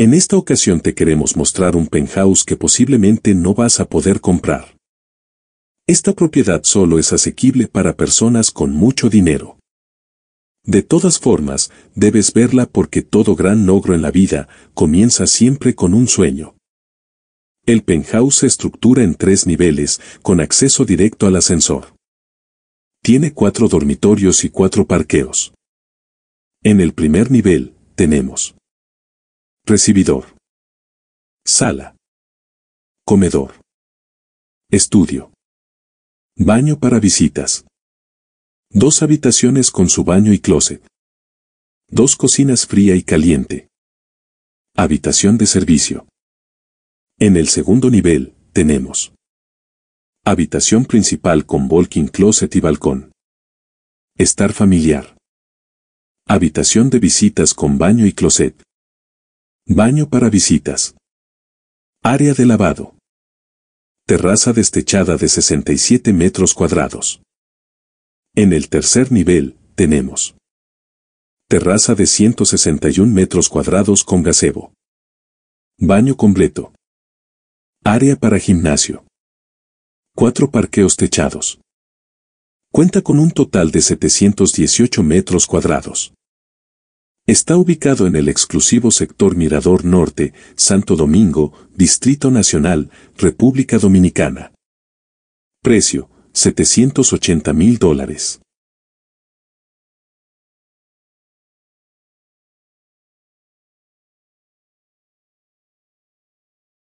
En esta ocasión te queremos mostrar un penthouse que posiblemente no vas a poder comprar. Esta propiedad solo es asequible para personas con mucho dinero. De todas formas, debes verla porque todo gran logro en la vida comienza siempre con un sueño. El penthouse se estructura en tres niveles, con acceso directo al ascensor. Tiene cuatro dormitorios y cuatro parqueos. En el primer nivel, tenemos Recibidor. Sala. Comedor. Estudio. Baño para visitas. Dos habitaciones con su baño y closet. Dos cocinas fría y caliente. Habitación de servicio. En el segundo nivel, tenemos. Habitación principal con walking closet y balcón. Estar familiar. Habitación de visitas con baño y closet. Baño para visitas. Área de lavado. Terraza destechada de 67 metros cuadrados. En el tercer nivel, tenemos. Terraza de 161 metros cuadrados con gazebo. Baño completo. Área para gimnasio. Cuatro parqueos techados. Cuenta con un total de 718 metros cuadrados. Está ubicado en el exclusivo sector Mirador Norte, Santo Domingo, Distrito Nacional, República Dominicana. Precio, 780 mil dólares.